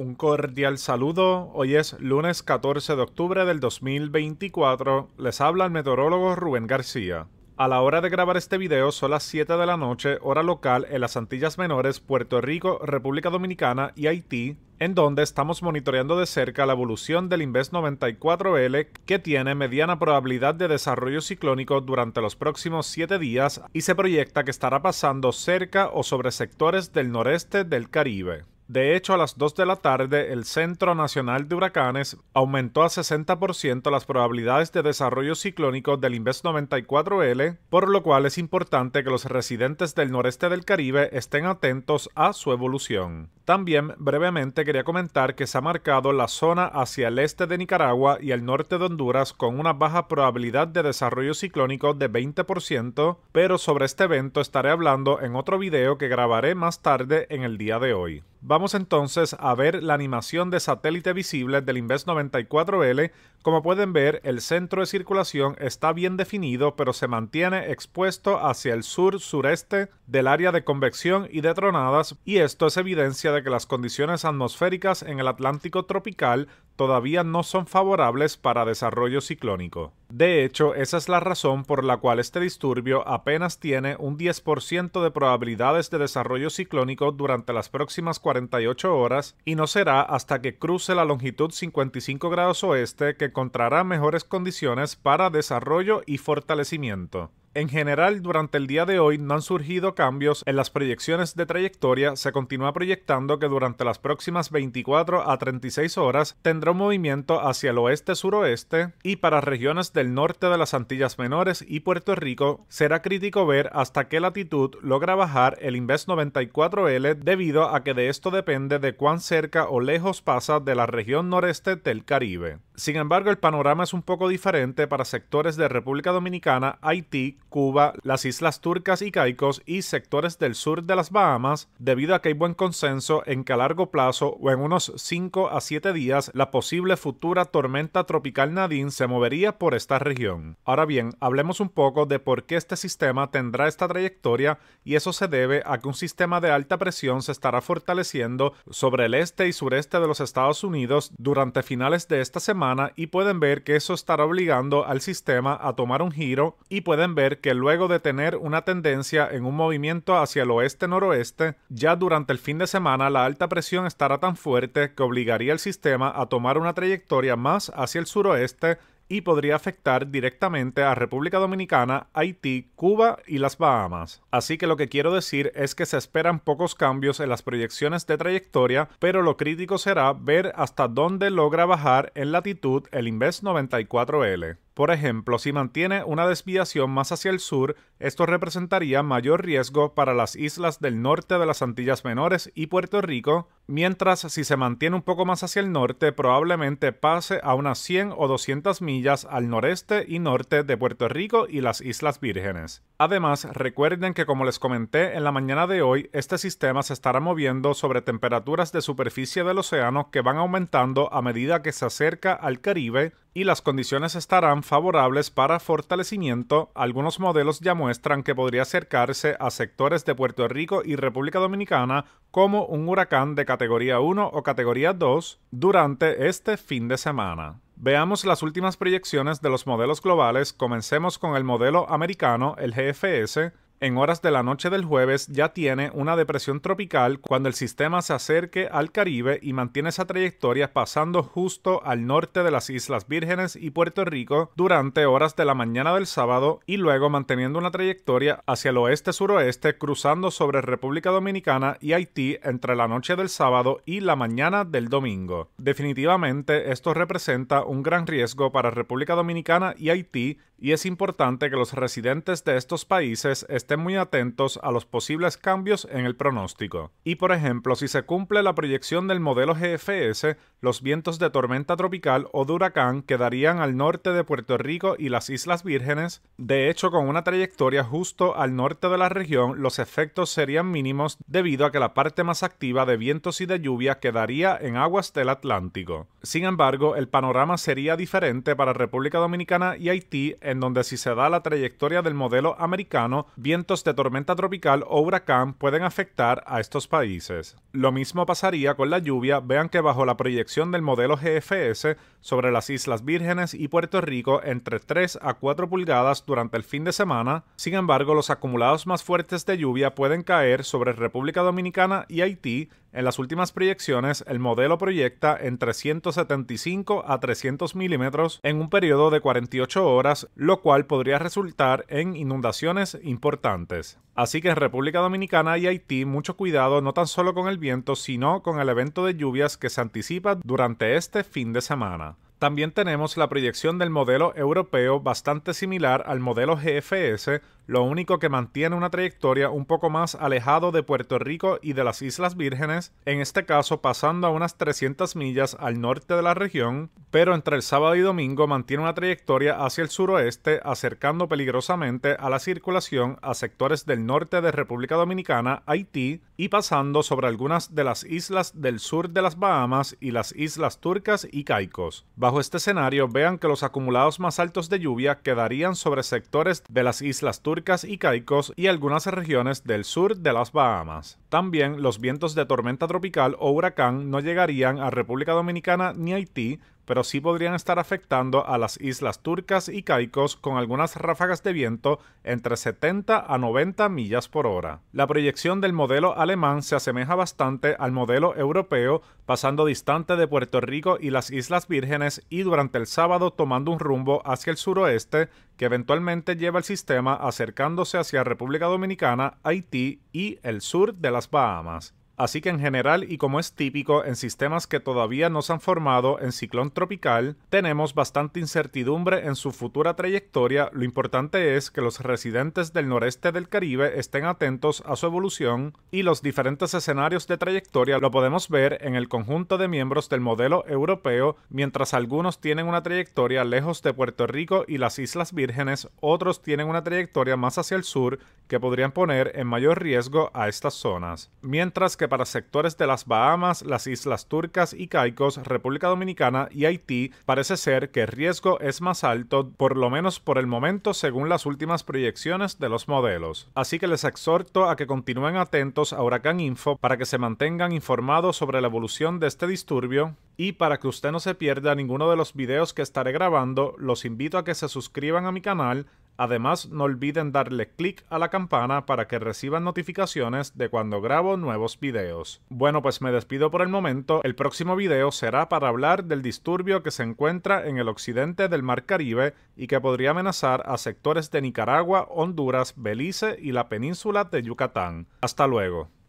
Un cordial saludo, hoy es lunes 14 de octubre del 2024, les habla el meteorólogo Rubén García. A la hora de grabar este video son las 7 de la noche, hora local, en las Antillas Menores, Puerto Rico, República Dominicana y Haití, en donde estamos monitoreando de cerca la evolución del Inves 94L que tiene mediana probabilidad de desarrollo ciclónico durante los próximos 7 días y se proyecta que estará pasando cerca o sobre sectores del noreste del Caribe. De hecho, a las 2 de la tarde, el Centro Nacional de Huracanes aumentó a 60% las probabilidades de desarrollo ciclónico del Inves 94L, por lo cual es importante que los residentes del noreste del Caribe estén atentos a su evolución. También brevemente quería comentar que se ha marcado la zona hacia el este de Nicaragua y el norte de Honduras con una baja probabilidad de desarrollo ciclónico de 20%, pero sobre este evento estaré hablando en otro video que grabaré más tarde en el día de hoy. Vamos entonces a ver la animación de satélite visible del Inves 94L. Como pueden ver, el centro de circulación está bien definido, pero se mantiene expuesto hacia el sur-sureste del área de convección y de tronadas, y esto es evidencia de que las condiciones atmosféricas en el Atlántico tropical todavía no son favorables para desarrollo ciclónico. De hecho, esa es la razón por la cual este disturbio apenas tiene un 10% de probabilidades de desarrollo ciclónico durante las próximas 48 horas y no será hasta que cruce la longitud 55 grados oeste que encontrará mejores condiciones para desarrollo y fortalecimiento. En general, durante el día de hoy no han surgido cambios en las proyecciones de trayectoria. Se continúa proyectando que durante las próximas 24 a 36 horas tendrá un movimiento hacia el oeste-suroeste y para regiones del norte de las Antillas Menores y Puerto Rico será crítico ver hasta qué latitud logra bajar el Inves 94L debido a que de esto depende de cuán cerca o lejos pasa de la región noreste del Caribe. Sin embargo, el panorama es un poco diferente para sectores de República Dominicana, Haití, Cuba, las Islas Turcas y Caicos y sectores del sur de las Bahamas, debido a que hay buen consenso en que a largo plazo o en unos 5 a 7 días la posible futura tormenta tropical Nadine se movería por esta región. Ahora bien, hablemos un poco de por qué este sistema tendrá esta trayectoria y eso se debe a que un sistema de alta presión se estará fortaleciendo sobre el este y sureste de los Estados Unidos durante finales de esta semana y pueden ver que eso estará obligando al sistema a tomar un giro y pueden ver que luego de tener una tendencia en un movimiento hacia el oeste-noroeste, ya durante el fin de semana la alta presión estará tan fuerte que obligaría al sistema a tomar una trayectoria más hacia el suroeste y podría afectar directamente a República Dominicana, Haití, Cuba y las Bahamas. Así que lo que quiero decir es que se esperan pocos cambios en las proyecciones de trayectoria, pero lo crítico será ver hasta dónde logra bajar en latitud el invés 94L. Por ejemplo, si mantiene una desviación más hacia el sur, esto representaría mayor riesgo para las islas del norte de las Antillas Menores y Puerto Rico, mientras si se mantiene un poco más hacia el norte, probablemente pase a unas 100 o 200 millas al noreste y norte de Puerto Rico y las Islas Vírgenes. Además, recuerden que como les comenté en la mañana de hoy, este sistema se estará moviendo sobre temperaturas de superficie del océano que van aumentando a medida que se acerca al Caribe y las condiciones estarán favorables para fortalecimiento, algunos modelos ya muestran que podría acercarse a sectores de Puerto Rico y República Dominicana como un huracán de categoría 1 o categoría 2 durante este fin de semana. Veamos las últimas proyecciones de los modelos globales, comencemos con el modelo americano, el GFS, en horas de la noche del jueves ya tiene una depresión tropical cuando el sistema se acerque al Caribe y mantiene esa trayectoria pasando justo al norte de las Islas Vírgenes y Puerto Rico durante horas de la mañana del sábado y luego manteniendo una trayectoria hacia el oeste-suroeste cruzando sobre República Dominicana y Haití entre la noche del sábado y la mañana del domingo. Definitivamente esto representa un gran riesgo para República Dominicana y Haití y es importante que los residentes de estos países estén estén muy atentos a los posibles cambios en el pronóstico. Y por ejemplo, si se cumple la proyección del modelo GFS, los vientos de tormenta tropical o de huracán quedarían al norte de Puerto Rico y las Islas Vírgenes. De hecho, con una trayectoria justo al norte de la región, los efectos serían mínimos debido a que la parte más activa de vientos y de lluvia quedaría en aguas del Atlántico. Sin embargo, el panorama sería diferente para República Dominicana y Haití, en donde si se da la trayectoria del modelo americano, bien de tormenta tropical o huracán pueden afectar a estos países. Lo mismo pasaría con la lluvia, vean que bajo la proyección del modelo GFS sobre las Islas Vírgenes y Puerto Rico entre 3 a 4 pulgadas durante el fin de semana, sin embargo los acumulados más fuertes de lluvia pueden caer sobre República Dominicana y Haití en las últimas proyecciones, el modelo proyecta entre 175 a 300 milímetros en un periodo de 48 horas, lo cual podría resultar en inundaciones importantes. Así que en República Dominicana y Haití, mucho cuidado no tan solo con el viento, sino con el evento de lluvias que se anticipa durante este fin de semana. También tenemos la proyección del modelo europeo bastante similar al modelo GFS, lo único que mantiene una trayectoria un poco más alejado de Puerto Rico y de las Islas Vírgenes, en este caso pasando a unas 300 millas al norte de la región, pero entre el sábado y domingo mantiene una trayectoria hacia el suroeste, acercando peligrosamente a la circulación a sectores del norte de República Dominicana, Haití y pasando sobre algunas de las islas del sur de las Bahamas y las islas turcas y Caicos. Bajo este escenario, vean que los acumulados más altos de lluvia quedarían sobre sectores de las islas turcas y caicos y algunas regiones del sur de las Bahamas. También los vientos de tormenta tropical o huracán no llegarían a República Dominicana ni Haití, pero sí podrían estar afectando a las islas turcas y caicos con algunas ráfagas de viento entre 70 a 90 millas por hora. La proyección del modelo alemán se asemeja bastante al modelo europeo, pasando distante de Puerto Rico y las Islas Vírgenes y durante el sábado tomando un rumbo hacia el suroeste que eventualmente lleva el sistema acercándose hacia República Dominicana, Haití y el sur de las Bahamas. Así que en general y como es típico en sistemas que todavía no se han formado en ciclón tropical, tenemos bastante incertidumbre en su futura trayectoria, lo importante es que los residentes del noreste del Caribe estén atentos a su evolución y los diferentes escenarios de trayectoria lo podemos ver en el conjunto de miembros del modelo europeo, mientras algunos tienen una trayectoria lejos de Puerto Rico y las Islas Vírgenes, otros tienen una trayectoria más hacia el sur que podrían poner en mayor riesgo a estas zonas. Mientras que para sectores de las Bahamas, las Islas Turcas y Caicos, República Dominicana y Haití, parece ser que el riesgo es más alto, por lo menos por el momento, según las últimas proyecciones de los modelos. Así que les exhorto a que continúen atentos a Huracán Info para que se mantengan informados sobre la evolución de este disturbio y para que usted no se pierda ninguno de los videos que estaré grabando, los invito a que se suscriban a mi canal, Además, no olviden darle clic a la campana para que reciban notificaciones de cuando grabo nuevos videos. Bueno, pues me despido por el momento. El próximo video será para hablar del disturbio que se encuentra en el occidente del Mar Caribe y que podría amenazar a sectores de Nicaragua, Honduras, Belice y la península de Yucatán. Hasta luego.